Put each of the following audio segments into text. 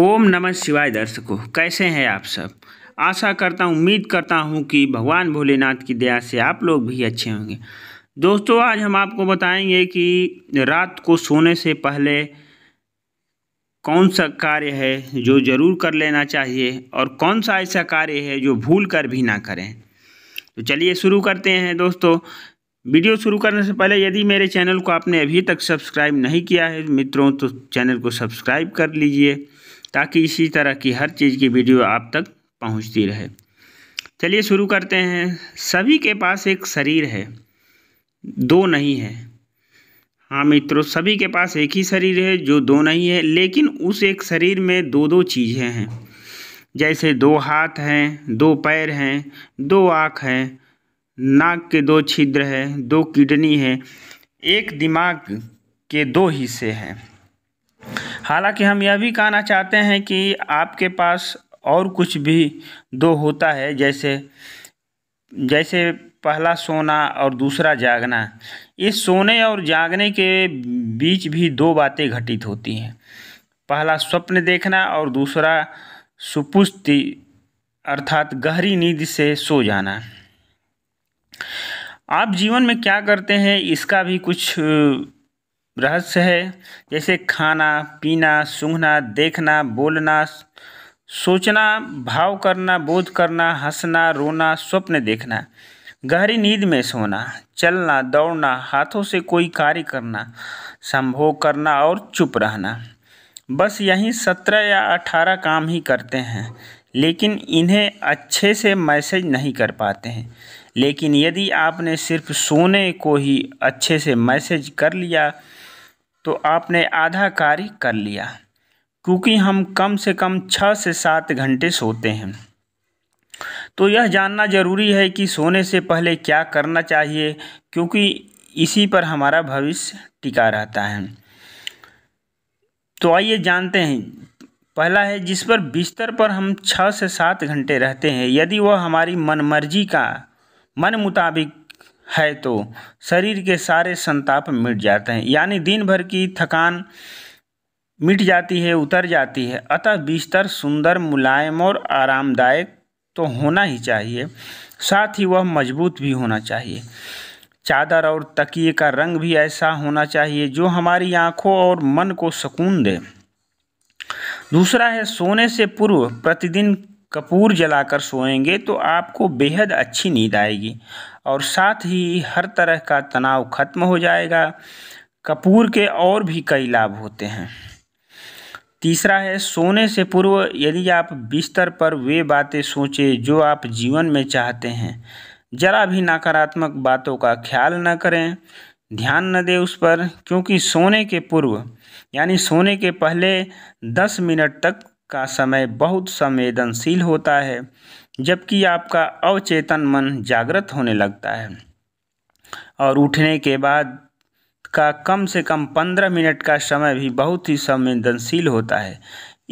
ओम नमः शिवाय दर्शकों कैसे हैं आप सब आशा करता हूँ उम्मीद करता हूँ कि भगवान भोलेनाथ की दया से आप लोग भी अच्छे होंगे दोस्तों आज हम आपको बताएंगे कि रात को सोने से पहले कौन सा कार्य है जो ज़रूर कर लेना चाहिए और कौन सा ऐसा कार्य है जो भूल कर भी ना करें तो चलिए शुरू करते हैं दोस्तों वीडियो शुरू करने से पहले यदि मेरे चैनल को आपने अभी तक सब्सक्राइब नहीं किया है मित्रों तो चैनल को सब्सक्राइब कर लीजिए ताकि इसी तरह की हर चीज़ की वीडियो आप तक पहुंचती रहे चलिए शुरू करते हैं सभी के पास एक शरीर है दो नहीं है हाँ मित्रों सभी के पास एक ही शरीर है जो दो नहीं है लेकिन उस एक शरीर में दो दो चीज़ें हैं जैसे दो हाथ हैं दो पैर हैं दो आँख हैं नाक के दो छिद्र हैं दो किडनी है एक दिमाग के दो हिस्से हैं हालांकि हम यह भी कहना चाहते हैं कि आपके पास और कुछ भी दो होता है जैसे जैसे पहला सोना और दूसरा जागना इस सोने और जागने के बीच भी दो बातें घटित होती हैं पहला स्वप्न देखना और दूसरा सुपुष्टि अर्थात गहरी नींद से सो जाना आप जीवन में क्या करते हैं इसका भी कुछ रहस्य है जैसे खाना पीना सूंघना देखना बोलना सोचना भाव करना बोध करना हंसना रोना स्वप्न देखना गहरी नींद में सोना चलना दौड़ना हाथों से कोई कार्य करना संभोग करना और चुप रहना बस यही सत्रह या अठारह काम ही करते हैं लेकिन इन्हें अच्छे से मैसेज नहीं कर पाते हैं लेकिन यदि आपने सिर्फ सोने को ही अच्छे से मैसेज कर लिया तो आपने आधा कार्य कर लिया क्योंकि हम कम से कम छः से सात घंटे सोते हैं तो यह जानना ज़रूरी है कि सोने से पहले क्या करना चाहिए क्योंकि इसी पर हमारा भविष्य टिका रहता है तो आइए जानते हैं पहला है जिस पर बिस्तर पर हम छः से सात घंटे रहते हैं यदि वह हमारी मनमर्जी का मन मुताबिक है तो शरीर के सारे संताप मिट जाते हैं यानी दिन भर की थकान मिट जाती है उतर जाती है अतः बिस्तर सुंदर मुलायम और आरामदायक तो होना ही चाहिए साथ ही वह मजबूत भी होना चाहिए चादर और तकिए का रंग भी ऐसा होना चाहिए जो हमारी आँखों और मन को सुकून दे दूसरा है सोने से पूर्व प्रतिदिन कपूर जलाकर सोएंगे तो आपको बेहद अच्छी नींद आएगी और साथ ही हर तरह का तनाव खत्म हो जाएगा कपूर के और भी कई लाभ होते हैं तीसरा है सोने से पूर्व यदि आप बिस्तर पर वे बातें सोचें जो आप जीवन में चाहते हैं जरा भी नकारात्मक बातों का ख्याल न करें ध्यान न दें उस पर क्योंकि सोने के पूर्व यानी सोने के पहले दस मिनट तक का समय बहुत संवेदनशील होता है जबकि आपका अवचेतन मन जागृत होने लगता है और उठने के बाद का कम से कम पंद्रह मिनट का समय भी बहुत ही संवेदनशील होता है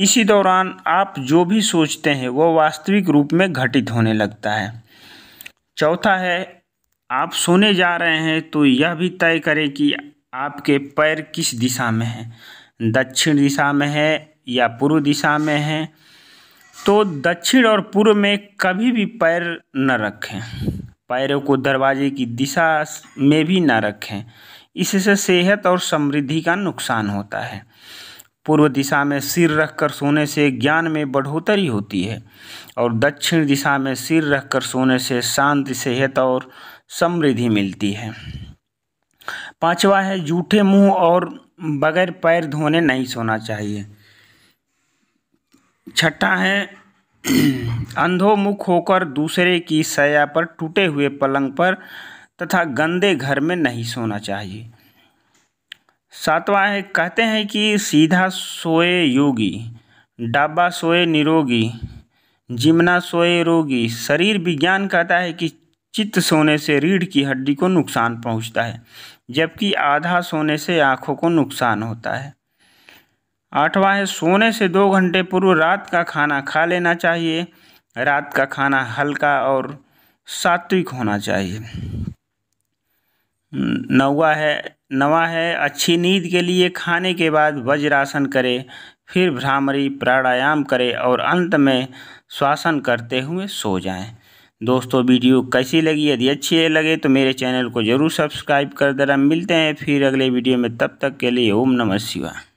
इसी दौरान आप जो भी सोचते हैं वो वास्तविक रूप में घटित होने लगता है चौथा है आप सोने जा रहे हैं तो यह भी तय करें कि आपके पैर किस दिशा में हैं दक्षिण दिशा में है या पूर्व दिशा में हैं तो दक्षिण और पूर्व में कभी भी पैर न रखें पैरों को दरवाजे की दिशा में भी न रखें इससे सेहत और समृद्धि का नुकसान होता है पूर्व दिशा में सिर रखकर सोने से ज्ञान में बढ़ोतरी होती है और दक्षिण दिशा में सिर रखकर सोने से शांति सेहत और समृद्धि मिलती है पांचवा है जूठे मुंह और बगैर पैर धोने नहीं सोना चाहिए छठा है अंधोमुख होकर दूसरे की सया पर टूटे हुए पलंग पर तथा गंदे घर में नहीं सोना चाहिए सातवां है कहते हैं कि सीधा सोए योगी डाबा सोए निरोगी जिमना सोए रोगी शरीर विज्ञान कहता है कि चित्त सोने से रीढ़ की हड्डी को नुकसान पहुंचता है जबकि आधा सोने से आँखों को नुकसान होता है आठवां है सोने से दो घंटे पूर्व रात का खाना खा लेना चाहिए रात का खाना हल्का और सात्विक होना चाहिए हम्म, नवा है नवा है अच्छी नींद के लिए खाने के बाद वज्रासन करें फिर भ्रामरी प्राणायाम करें और अंत में श्वासन करते हुए सो जाएं दोस्तों वीडियो कैसी लगी यदि अच्छी लगे तो मेरे चैनल को ज़रूर सब्सक्राइब कर देना मिलते हैं फिर अगले वीडियो में तब तक के लिए ओम नमः शिवाय